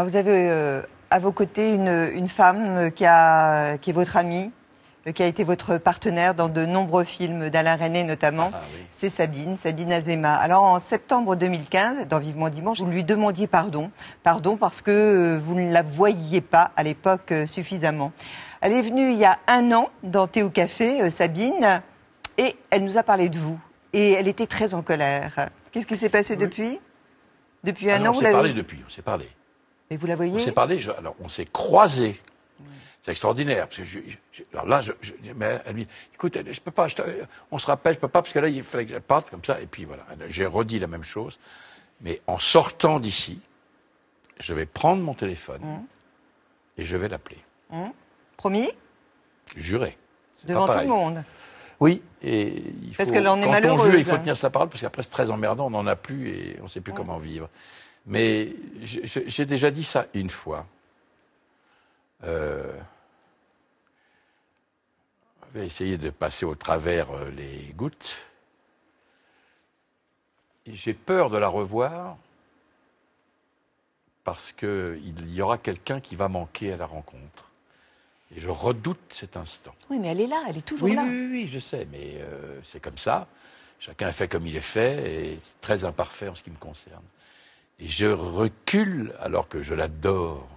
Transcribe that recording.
Ah, vous avez euh, à vos côtés une, femme euh, qui, est votre amie, euh, qui a été votre partenaire dans de nombreux films d'Alain René notamment, ah, c'est Sabine, Sabine Azema. Alors en septembre 2015, dans Vivement Dimanche, vous lui demandiez pardon, pardon parce que vous ne la voyiez pas à l'époque suffisamment. Elle est venue il y a un an dans Thé au Café, Sabine, et elle nous a parlé de vous. Et elle était très en colère. Qu'est-ce qui s'est passé depuis Depuis un ah an On s'est parlé depuis, on s'est parlé. Mais vous la voyez On s'est parlé, alors on s'est croisés. C'est extraordinaire. Parce que alors là, elle me dit écoute, je peux pas, on se rappelle, je peux pas, parce que là, il fallait que je parte comme ça. Et puis voilà, j'ai redit la même chose. Mais en sortant d'ici, je vais prendre mon téléphone hum. et je vais l'appeler. Hum. Promis Juré. Devant tout le monde. Oui, et il faut, quand on il faut tenir sa parole, parce qu'après, c'est très emmerdant, on n'en a plus et on ne sait plus comment vivre. Mais j'ai déjà dit ça une fois. Euh, on essayer de passer au travers euh, les gouttes. J'ai peur de la revoir parce qu'il y aura quelqu'un qui va manquer à la rencontre. Et je redoute cet instant. Oui, mais elle est là, elle est toujours là. Oui, oui, je sais, mais euh, c'est comme ça. Chacun fait comme il est fait, et c'est très imparfait en ce qui me concerne. Et je recule alors que je l'adore.